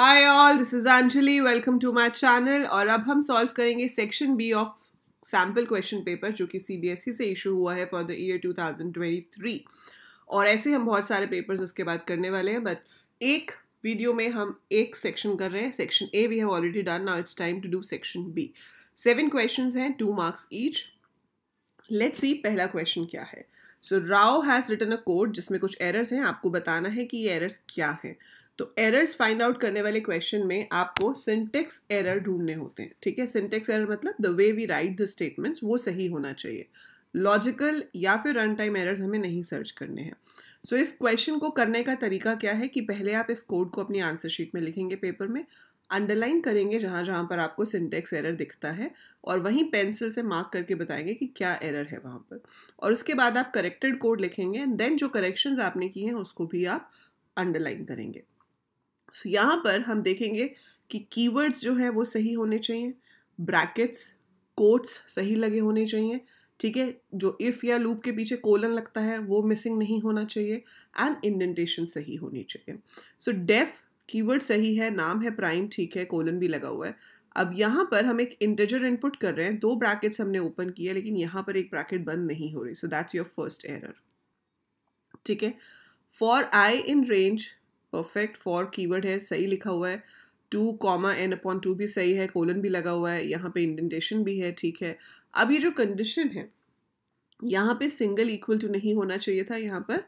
High all this is Anjali welcome to my channel और अब हम सॉल्व करेंगे section B of sample question paper जो कि सी बी एस ई से इशू हुआ है फॉर द ईयर थ्री और ऐसे हम बहुत सारे पेपर्स उसके बाद करने वाले हैं बट एक वीडियो में हम एक सेक्शन कर रहे हैं section A we have already done now it's time to do section B seven question हैं two marks each let's see पहला क्वेश्चन क्या है so Rao has written a code जिसमें कुछ एरर्स हैं आपको बताना है कि ये एरर्स क्या हैं तो एरर्स फाइंड आउट करने वाले क्वेश्चन में आपको सिंटेक्स एरर ढूंढने होते हैं ठीक है सिंटेक्स एरर मतलब the way we write the statements वो सही होना चाहिए लॉजिकल या फिर रन टाइम एरर्स हमें नहीं सर्च करने हैं सो so, इस क्वेश्चन को करने का तरीका क्या है कि पहले आप इस कोड को अपनी आंसर शीट में लिखेंगे पेपर में अंडरलाइन करेंगे जहाँ जहाँ पर आपको सिंटेक्स एरर दिखता है और वहीं पेंसिल से मार्क करके बताएंगे कि क्या एरर है वहाँ पर और उसके बाद आप करेक्टेड कोड लिखेंगे एंड देन जो करेक्शंस आपने किए हैं उसको भी आप अंडरलाइन करेंगे सो so, यहाँ पर हम देखेंगे कि कीवर्ड्स जो है वो सही होने चाहिए ब्रैकेट्स कोट्स सही लगे होने चाहिए ठीक है जो इफ़ या लूप के पीछे कोलन लगता है वो मिसिंग नहीं होना चाहिए एंड इंडेंटेशन सही होनी चाहिए सो डेफ कीवर्ड सही है नाम है प्राइम ठीक है कोलन भी लगा हुआ है अब यहाँ पर हम एक इंटेजर इनपुट कर रहे हैं दो ब्रैकेट्स हमने ओपन किया लेकिन यहाँ पर एक ब्रैकेट बंद नहीं हो रही so that's your first error ठीक है for I in range perfect for keyword है सही लिखा हुआ है two comma n upon two भी सही है कोलन भी लगा हुआ है यहाँ पे इंडेंटेशन भी है ठीक है अब ये जो कंडीशन है यहाँ पे सिंगल इक्वल टू नहीं होना चाहिए था यहाँ पर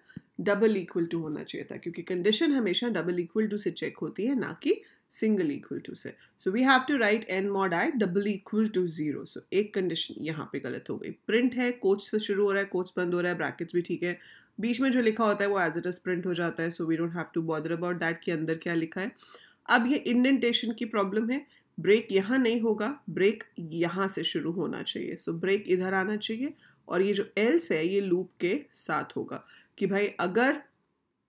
डबल इक्वल टू होना चाहिए था क्योंकि कंडीशन हमेशा डबल इक्वल टू से चेक होती है ना कि सिंगल इक्वल टू से so we have to write n mod I double equal to zero so एक कंडीशन यहाँ पे गलत हो गई प्रिंट है कोच से शुरू हो रहा है कोच बंद हो रहा है ब्रैकेट्स भी ठीक है बीच में जो लिखा होता है वो एज इट इज प्रिंट हो जाता है so we don't have to bother about that के अंदर क्या लिखा है अब ये इंडेंटेशन की प्रॉब्लम है ब्रेक यहाँ नहीं होगा ब्रेक यहाँ से शुरू होना चाहिए सो so, ब्रेक इधर आना चाहिए और ये जो एल्स है ये लूप के साथ होगा कि भाई अगर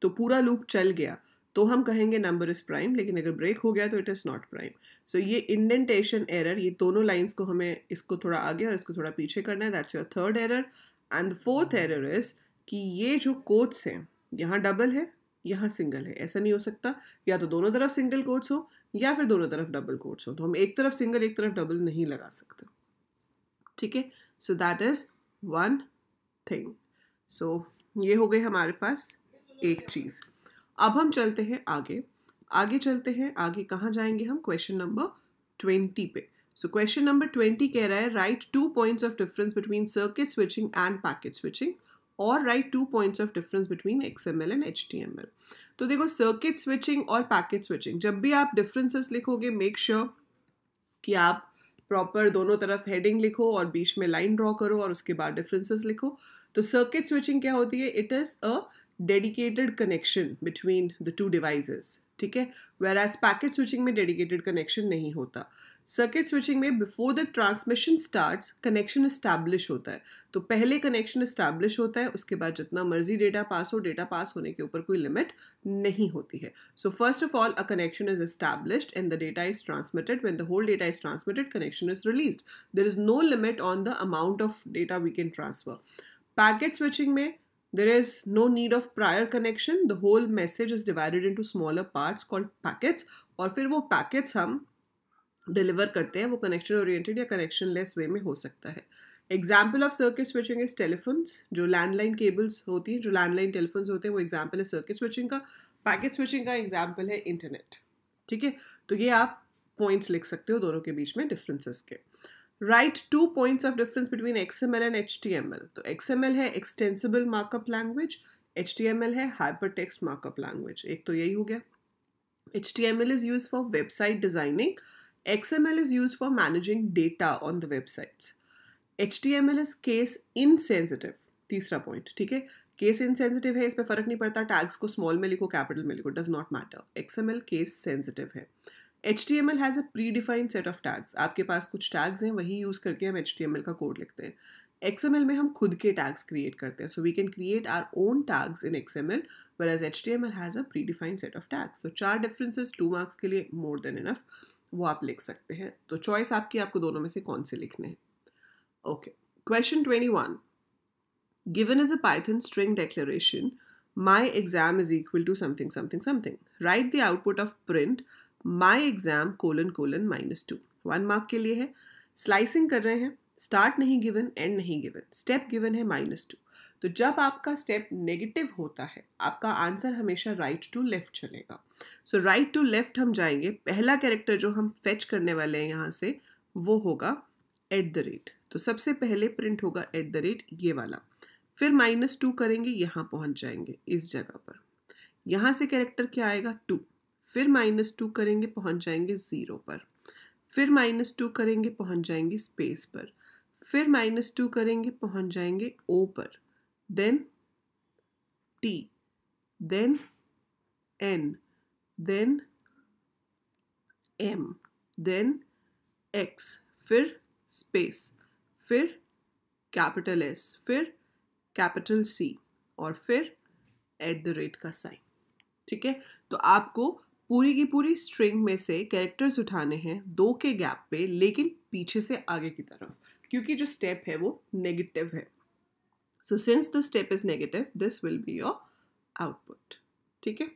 तो पूरा लूप चल गया तो हम कहेंगे नंबर इज़ प्राइम लेकिन अगर ब्रेक हो गया तो it is not prime so ये इंडेंटेशन एरर ये दोनों लाइंस को हमें इसको थोड़ा आगे और इसको थोड़ा पीछे करना है that's your third error and fourth error is कि ये जो कोट्स हैं यहाँ डबल है यहाँ सिंगल है ऐसा नहीं हो सकता या तो दोनों तरफ सिंगल कोट्स हो या फिर दोनों तरफ डबल कोट्स हो तो हम एक तरफ सिंगल एक तरफ डबल नहीं लगा सकते ठीक है so that is one thing so ये हो गए हमारे पास एक चीज़ अब हम चलते हैं आगे आगे चलते हैं आगे कहाँ जाएंगे हम क्वेश्चन नंबर ट्वेंटी पे सो क्वेश्चन नंबर ट्वेंटी कह रहा है write two points of difference between circuit switching and packet switching और write two points of difference between XML and HTML तो देखो सर्किट स्विचिंग और पैकेट स्विचिंग जब भी आप डिफरेंसेस लिखोगे मेक श्योर sure कि आप प्रॉपर दोनों तरफ हेडिंग लिखो और बीच में लाइन ड्रॉ करो और उसके बाद डिफरेंसेस लिखो तो सर्किट स्विचिंग क्या होती है it is a dedicated connection between the two devices ठीक है वेर एज पैकेट स्विचिंग में डेडिकेटेड कनेक्शन नहीं होता सर्किट स्विचिंग में before the transmission starts connection establish होता है तो पहले कनेक्शन इस्टेब्लिश होता है उसके बाद जितना मर्जी डेटा पास हो डेटा पास होने के ऊपर कोई लिमिट नहीं होती है so first of all a connection is establish and the data is transmitted when the whole data is transmitted connection is release there is no limit on the amount of data we can transfer packet switching में There is no need of prior connection. The whole message is divided into smaller parts called packets और फिर वो packets हम deliver करते हैं वो connection oriented या connectionless way में हो सकता है example of circuit switching is telephones जो लैंडलाइन केबल्स होती हैं जो लैंडलाइन टेलीफोन्स होते हैं वो एग्जाम्पल है सर्किट स्विचिंग का पैकेट स्विचिंग का एग्जाम्पल है इंटरनेट ठीक है तो ये आप पॉइंट्स लिख सकते हो दोनों के बीच में डिफरेंसेस के write two point of difference between XML and H T M L तो एक्सएमएल है extensible markup language H T M L है हाइपर टेक्स मार्कअप लैंग्वेज एक तो यही हो गया H T M L is use for website designing XML is use for managing data on the websites H T M L is case insensitive तीसरा point ठीक है case insensitive है इस पर फर्क नहीं पड़ता टैग्स को स्मॉल में लिखो कैपिटल में लिखो does not matter XML case sensitive है H T M L has a predefined set of tags आपके पास कुछ टैग्स हैं वही यूज़ करके हम एच टी एम एल का कोड लिखते हैं एक्स एम एल में हम खुद के टैग्स क्रिएट करते हैं so we can create our own tags in X M L whereas H T M L has a predefined set of tags तो चार डिफरेंसेज टू मार्क्स के लिए मोर देन इनफ वो आप लिख सकते हैं तो चॉइस आपकी आपको दोनों में से कौन से लिखने हैं okay question twenty one given is a Python string declaration my exam is equal to something something something write the output of print my exam colon colon minus two one mark के लिए है slicing कर रहे हैं start नहीं given end नहीं given step given है minus two तो जब आपका स्टेप नेगेटिव होता है आपका आंसर हमेशा राइट टू लेफ्ट चलेगा सो राइट टू लेफ्ट हम जाएंगे पहला कैरेक्टर जो हम फेच करने वाले हैं यहाँ से वो होगा एट द रेट तो सबसे पहले प्रिंट होगा एट द रेट ये वाला फिर माइनस टू करेंगे यहाँ पहुँच जाएंगे इस जगह पर यहाँ से कैरेक्टर क्या आएगा टू फिर माइनस टू करेंगे पहुंच जाएंगे ज़ीरो पर फिर माइनस टू करेंगे पहुंच जाएंगे स्पेस पर फिर माइनस टू करेंगे पहुंच जाएंगे ओ पर then T then N then M then X फिर स्पेस फिर कैपिटल एस फिर कैपिटल सी और फिर एट द रेट का साइन ठीक है तो आपको पूरी की पूरी स्ट्रिंग में से कैरेक्टर्स उठाने हैं दो के गैप पे लेकिन पीछे से आगे की तरफ क्योंकि जो स्टेप है वो नेगेटिव है so since the step is negative this will be your output ठीक है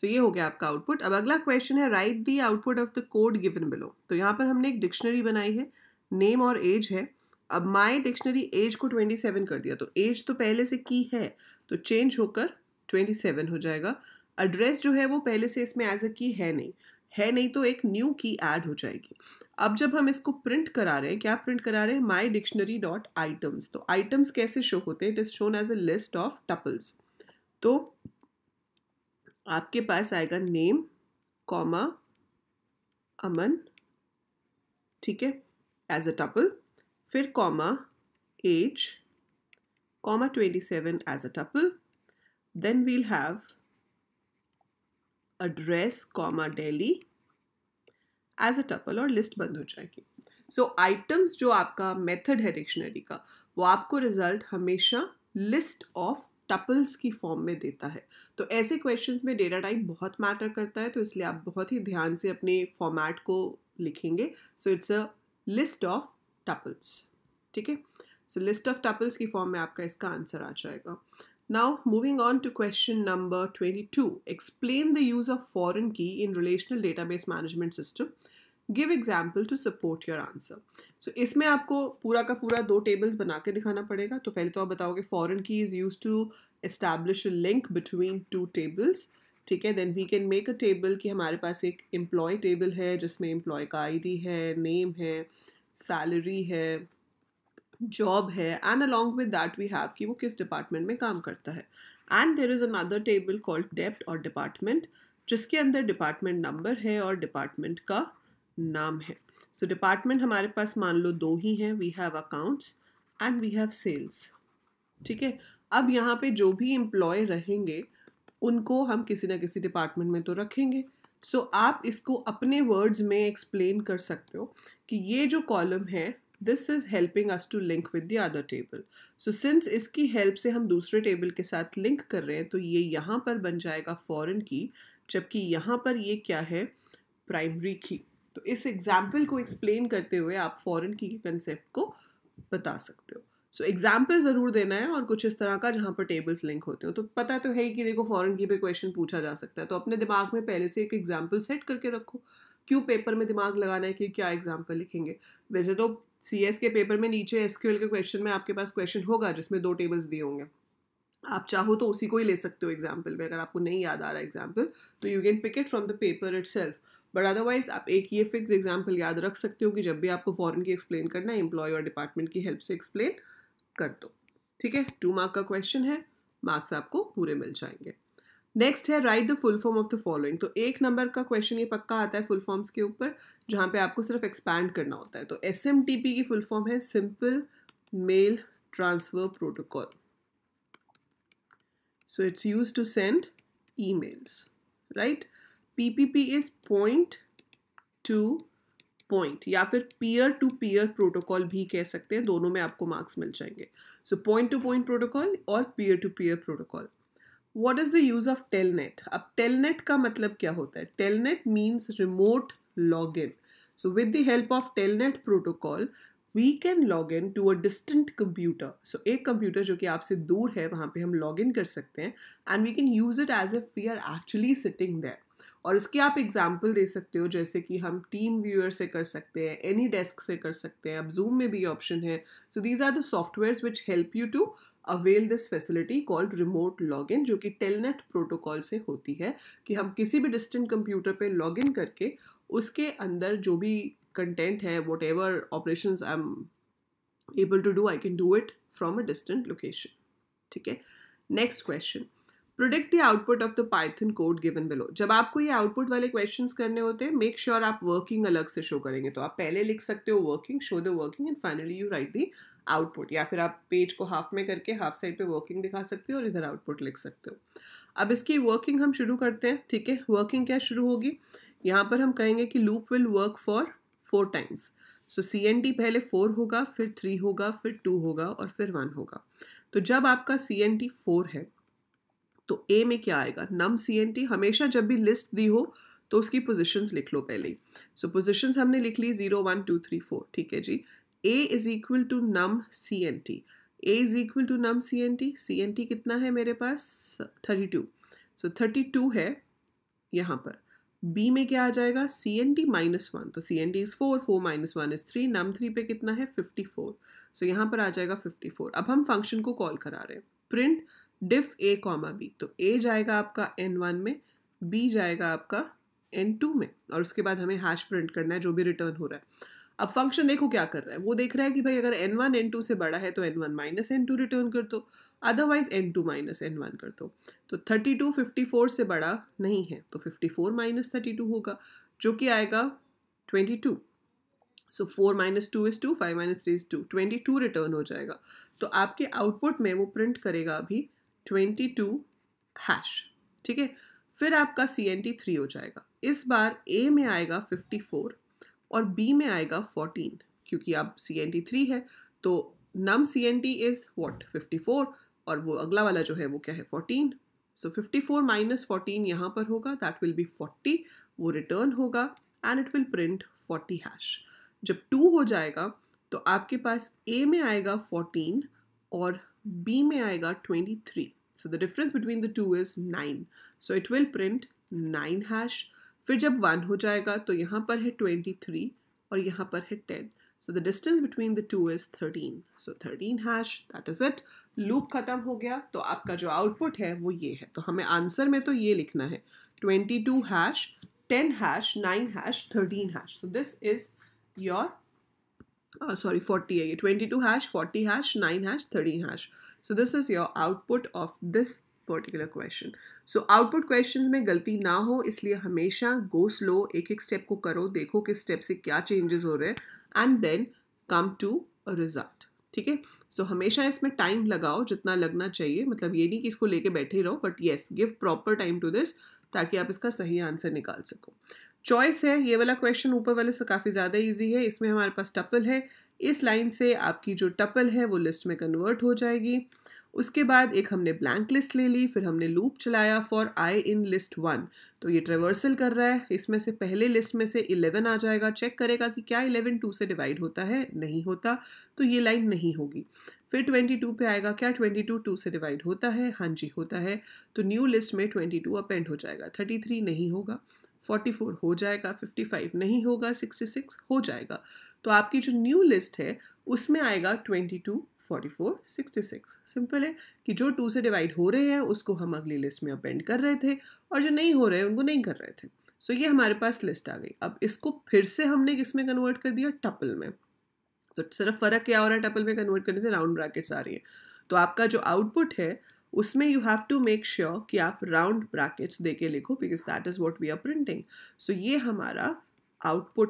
सो ये हो गया आपका आउटपुट अब अगला क्वेश्चन है write the output of the code given below तो यहाँ पर हमने एक डिक्शनरी बनाई है नेम और एज है अब माय डिक्शनरी एज को 27 कर दिया तो एज तो पहले से की है तो चेंज होकर 27 हो जाएगा एड्रेस जो है वो पहले से इसमें एज अ की है नहीं है नहीं तो एक न्यू की ऐड हो जाएगी अब जब हम इसको प्रिंट करा रहे हैं क्या प्रिंट करा रहे हैं माई डिक्शनरी डॉट आइटम्स तो आइटम्स कैसे शो होते हैं it is shown as a list of tuples तो आपके पास आएगा नेम कॉमा अमन ठीक है एज अ टपल फिर comma age comma twenty seven as a tuple then we'll have address comma delhi as a tuple और लिस्ट बंद हो जाएगी सो so, आइटम्स जो आपका मेथड है डिक्शनरी का वो आपको रिजल्ट हमेशा लिस्ट ऑफ टपल्स की फॉर्म में देता है तो ऐसे क्वेश्चंस में डेटा टाइप बहुत मैटर करता है तो इसलिए आप बहुत ही ध्यान से अपने फॉर्मेट को लिखेंगे so it's a list of tuples ठीक है सो लिस्ट ऑफ टपल्स की फॉर्म में आपका इसका आंसर आ जाएगा Now moving on to question number 22. Explain the use of foreign key in relational database management system. Give example to support your answer so इसमें आपको पूरा का पूरा दो टेबल्स बना के दिखाना पड़ेगा तो पहले तो आप बताओगे foreign key is used to establish a link between two tables ठीक है then we can make a table कि हमारे पास एक एम्प्लॉय टेबल है जिसमें एम्प्लॉय का आईडी है नेम है सैलरी है जॉब है and along with that we have कि वो किस डिपार्टमेंट में काम करता है and there is another table called dept और डिपार्टमेंट जिसके अंदर डिपार्टमेंट नंबर है और डिपार्टमेंट का नाम है सो so, डिपार्टमेंट हमारे पास मान लो दो ही हैं we have accounts and we have sales ठीक है अब यहाँ पे जो भी एम्प्लॉय रहेंगे उनको हम किसी ना किसी डिपार्टमेंट में तो रखेंगे सो so, आप इसको अपने वर्ड्स में एक्सप्लेन कर सकते हो कि ये जो कॉलम है this is helping us to link with the other table so since इसकी हेल्प से हम दूसरे टेबल के साथ लिंक कर रहे हैं तो ये यहाँ पर बन जाएगा फॉरन की जबकि यहाँ पर ये क्या है प्राइमरी की तो इस एग्जाम्पल को एक्सप्लेन करते हुए आप फॉरन की के कंसेप्ट को बता सकते हो सो so, एग्जाम्पल ज़रूर देना है और कुछ इस तरह का जहाँ पर टेबल्स लिंक होते हो तो पता तो है ही कि देखो फॉरन की पे क्वेश्चन पूछा जा सकता है तो अपने दिमाग में पहले से एक एग्जाम्पल सेट करके रखो क्यों पेपर में दिमाग लगाना है कि क्या एग्जाम्पल लिखेंगे वैसे तो सी एस के पेपर में नीचे एस के क्वेश्चन में आपके पास क्वेश्चन होगा जिसमें दो टेबल्स दिए होंगे आप चाहो तो उसी को ही ले सकते हो एग्जाम्पल में अगर आपको नहीं याद आ रहा एग्जाम्पल तो you can pick it from the paper itself but otherwise आप एक ये फिक्स एग्जाम्पल याद रख सकते हो कि जब भी आपको फॉरन की एक्सप्लेन करना है एम्प्लॉय और डिपार्टमेंट की हेल्प से एक्सप्लेन कर दो ठीक है टू मार्क का क्वेश्चन है मार्क्स आपको पूरे मिल जाएंगे नेक्स्ट है write the full form of the following तो एक नंबर का क्वेश्चन ये पक्का आता है फुल फॉर्म्स के ऊपर जहाँ पे आपको सिर्फ एक्सपैंड करना होता है तो एस की फुल फॉर्म है simple mail transfer protocol so it's used to send e right ppp is point to point या फिर पीयर टू पीयर प्रोटोकॉल भी कह सकते हैं दोनों में आपको मार्क्स मिल जाएंगे so point to point protocol और peer to peer protocol what is the use of telnet अब टेलनेट का मतलब क्या होता है telnet means remote log in so with the help of telnet protocol we can log in to a distant computer so एक computer जो कि आपसे दूर है वहाँ पे हम लॉग इन कर सकते हैं and we can use it as if we are actually sitting that और इसके आप एग्जाम्पल दे सकते हो जैसे कि हम टीम व्यूअर से कर सकते हैं एनी डेस्क से कर सकते हैं अब जूम में भी ऑप्शन है so these are the software which help you to avail this facility called remote in जो कि टेलनेट प्रोटोकॉल से होती है कि हम किसी भी डिस्टेंट कंप्यूटर लॉग इन करके उसके अंदर जो भी कंटेंट है whatever operation I am able to do I can do it from a distant location ठीक है next question product the output of the python code given below जब आपको ये आउटपुट वाले क्वेश्चन करने होते हैं मेक श्योर आप वर्किंग अलग से शो करेंगे तो आप पहले लिख सकते हो working show the working and finally you write the output या फिर आप पेज को हाफ में करके हाफ साइड पे वर्किंग दिखा सकते हो और इधर आउटपुट लिख सकते हो अब इसकी वर्किंग हम शुरू करते हैं ठीक है वर्किंग क्या शुरू होगी यहाँ पर हम कहेंगे कि loop will work for four times so C N T पहले फोर होगा फिर थ्री होगा फिर टू होगा और फिर वन होगा तो जब आपका सी एन टी फोर है तो ए में क्या आएगा नम सी एन टी हमेशा जब भी लिस्ट दी हो तो उसकी पोजिशंस लिख लो पहले सो so, पोजिशंस हमने लिख ली zero one two three four ठीक है जी a is equal to num C N T a is equal to num C N T C N T कितना है मेरे पास thirty two so thirty two है यहाँ पर बी में क्या आ जाएगा C N T minus one तो C N T is four four minus one is three num three पे कितना है फिफ्टी फोर सो यहाँ पर आ जाएगा फिफ्टी फोर अब हम फंक्शन को कॉल करा रहे हैं print diff a comma b तो ए जाएगा आपका एन वन में बी जाएगा आपका एन टू में और उसके बाद हमें हैश प्रिंट करना है जो भी रिटर्न हो रहा है अब फंक्शन देखो क्या कर रहा है वो देख रहा है कि भाई अगर एन वन एन टू से बड़ा है तो N one minus N two return कर दो otherwise N two minus N one कर दो तो थर्टी टू फिफ्टी फोर से बड़ा नहीं है तो fifty four minus thirty two होगा जो कि आएगा twenty two so four minus two is two five minus three is two twenty two return हो जाएगा तो आपके आउटपुट में वो प्रिंट करेगा अभी ट्वेंटी टू हैश ठीक है फिर आपका सी एन टी थ्री हो जाएगा इस बार ए में आएगा फिफ्टी फोर और बी में आएगा फोर्टीन क्योंकि आप सी एन टी थ्री है तो num C N T is what fifty four और वो अगला वाला जो है वो क्या है fourteen so fifty four minus fourteen यहाँ पर होगा दैट विल बी फोर्टी वो रिटर्न होगा and it will print forty hash जब टू हो जाएगा तो आपके पास ए में आएगा फोर्टीन और बी में आएगा twenty three So the difference between the two is 9. So it will print 9 hash. फिर जब 1 हो जाएगा तो यहाँ पर है 23 और यहाँ पर है 10. So the distance between the two is 13. So 13 hash, that is it. Loop ख़त्म हो गया तो आपका जो output है वो ये है तो हमें answer में तो ये लिखना है 22 hash, 10 hash, 9 hash, 13 hash. So this is your, uh, sorry 40 है ये 22 hash, 40 hash, 9 hash, 13 hash. So this is your output of this particular question so output question में गलती ना हो इसलिए हमेशा गो स्लो एक एक स्टेप को करो देखो किस स्टेप से क्या चेंजेस हो रहे हैं and then come to result ठीक है सो हमेशा इसमें टाइम लगाओ जितना लगना चाहिए मतलब ये नहीं कि इसको लेके बैठे रहो but yes give proper time to this ताकि आप इसका सही आंसर निकाल सको चॉइस है ये वाला क्वेश्चन ऊपर वाले से काफ़ी ज़्यादा इजी है इसमें हमारे पास टपल है इस लाइन से आपकी जो टपल है वो लिस्ट में कन्वर्ट हो जाएगी उसके बाद एक हमने ब्लैंक लिस्ट ले ली फिर हमने लूप चलाया for I in list one तो ये ट्रेवर्सल कर रहा है इसमें से पहले लिस्ट में से इलेवन आ जाएगा चेक करेगा कि क्या इलेवन टू से डिवाइड होता है नहीं होता तो ये लाइन नहीं होगी फिर ट्वेंटी टू पे आएगा क्या ट्वेंटी टू टू से डिवाइड होता है हाँ जी होता है तो न्यू लिस्ट में ट्वेंटी टू अपेंड हो जाएगा थर्टी थ्री नहीं होगा फोर्टी फोर हो जाएगा फिफ्टी फाइव नहीं होगा सिक्सटी सिक्स हो जाएगा तो आपकी जो न्यू लिस्ट है उसमें आएगा twenty two forty four sixty six simple है कि जो टू से डिवाइड हो रहे हैं उसको हम अगली लिस्ट में अपेंड कर रहे थे और जो नहीं हो रहे उनको नहीं कर रहे थे सो so, ये हमारे पास लिस्ट आ गई अब इसको फिर से हमने किस में कन्वर्ट कर दिया टपल में तो सिर्फ फ़र्क क्या हो रहा है टपल में कन्वर्ट करने से राउंड ब्रैकेट्स आ रही है तो आपका जो आउटपुट है उसमें you have to make sure कि आप राउंड ब्रैकेट्स दे के लिखो because that is what we are printing so ये हमारा so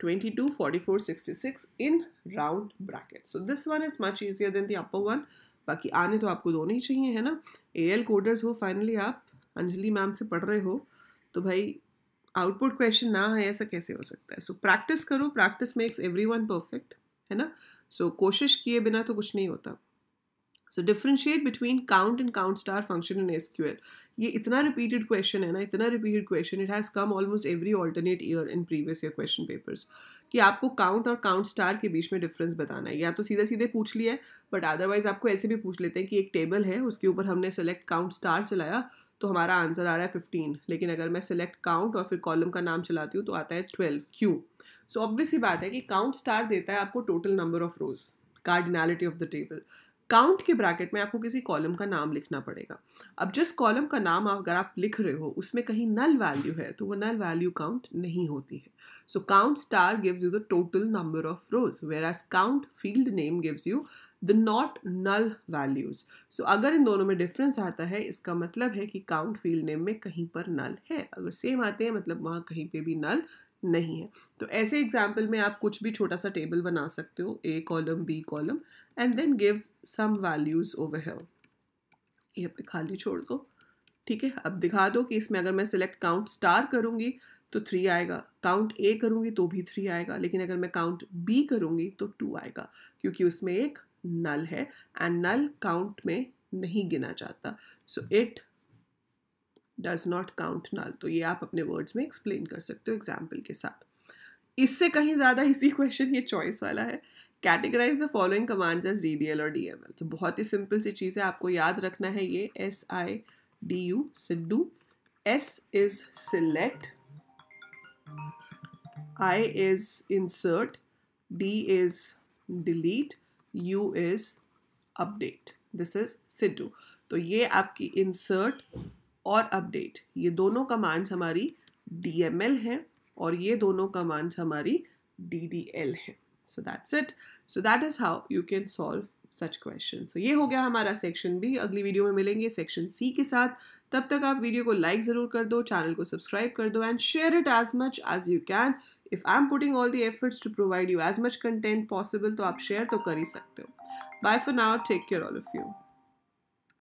twenty two forty four sixty six in round bracket so this one is much easier than the upper one बाकी आने तो आपको दोनों ही चाहिए है ना ए एल कोडर्स हो फाइनली आप अंजलि मैम से पढ़ रहे हो तो भाई आउटपुट क्वेश्चन ना है ऐसा कैसे हो सकता है सो so, प्रैक्टिस करो practice makes everyone perfect है ना सो so, कोशिश किए बिना तो कुछ नहीं होता so differentiate between count and count star function in SQL ये इतना रिपीटेड क्वेश्चन है ना इतना repeated question it has come almost every alternate year in previous year question papers कि आपको काउंट और काउंट स्टार के बीच में डिफरेंस बताना है या तो सीधे सीधे पूछ लिया है बट अदरवाइज आपको ऐसे भी पूछ लेते हैं कि एक टेबल है उसके ऊपर हमने सेलेक्ट काउंट स्टार चलाया तो हमारा आंसर आ रहा है फिफ्टीन लेकिन अगर मैं सेलेक्ट काउंट और फिर कॉलम का नाम चलाती हूँ तो आता है ट्वेल्व क्यू सो ऑब्वियस बात है कि काउंट स्टार देता है आपको total number of rows cardinality of the table count के ब्रैकेट में आपको किसी कॉलम का नाम लिखना पड़ेगा अब जिस कॉलम का नाम अगर आप लिख रहे हो उसमें कहीं नल वैल्यू है तो वो नल वैल्यू काउंट नहीं होती है so count star gives you the total number of rows whereas count field name gives you the not null values so अगर इन दोनों में डिफरेंस आता है इसका मतलब है कि काउंट फील्ड नेम में कहीं पर नल है अगर सेम आते हैं मतलब वहाँ कहीं पे भी नल नहीं है तो ऐसे एग्जाम्पल में आप कुछ भी छोटा सा टेबल बना सकते हो A column B column and then give some values over है ये पे खाली छोड़ दो ठीक है अब दिखा दो कि इसमें अगर मैं सिलेक्ट काउंट स्टार करूँगी तो थ्री आएगा काउंट ए करूँगी तो भी थ्री आएगा लेकिन अगर मैं काउंट बी करूँगी तो टू आएगा क्योंकि उसमें एक नल है एंड नल काउंट में नहीं गिना जाता so it does not count null तो ये आप अपने वर्ड्स में एक्सप्लेन कर सकते हो एग्जाम्पल के साथ इससे कहीं ज़्यादा इसी क्वेश्चन ये चॉइस वाला है categorize the following commands as D D L और डी एम एल तो बहुत ही सिंपल सी चीज़ है आपको याद रखना है ये S I D U SIDU S is select I is insert D is delete U is update this is SIDU तो ये आपकी इंसर्ट और अपडेट ये दोनों कमांड्स हमारी डी एम एल हैं और ये दोनों कमांड्स हमारी डी डी एल हैं so that's it so that is how you can solve such question so ये हो गया हमारा सेक्शन बी अगली वीडियो में मिलेंगे सेक्शन सी के साथ तब तक आप वीडियो को लाइक ज़रूर कर दो चैनल को सब्सक्राइब कर दो and share it as much as you can if I am putting all the efforts to provide you as much content possible तो आप शेयर तो कर ही सकते हो bye for now take care all of you